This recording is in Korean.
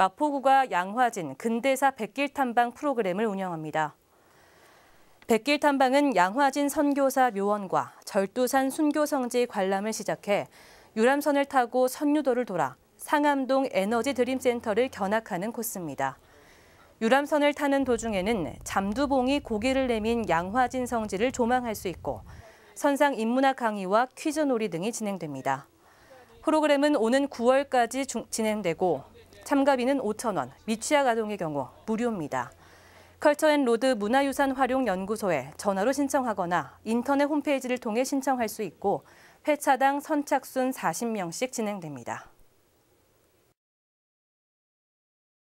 마포구가 양화진 근대사 백길 탐방 프로그램을 운영합니다. 백길 탐방은 양화진 선교사 묘원과 절두산 순교성지 관람을 시작해 유람선을 타고 선유도를 돌아 상암동 에너지 드림센터를 견학하는 코스입니다. 유람선을 타는 도중에는 잠두봉이 고개를 내민 양화진 성지를 조망할 수 있고 선상 인문학 강의와 퀴즈놀이 등이 진행됩니다. 프로그램은 오는 9월까지 진행되고 참가비는 5천 원, 미취학 아동의 경우 무료입니다. 컬처앤로드 문화유산 활용 연구소에 전화로 신청하거나 인터넷 홈페이지를 통해 신청할 수 있고 회차당 선착순 40명씩 진행됩니다.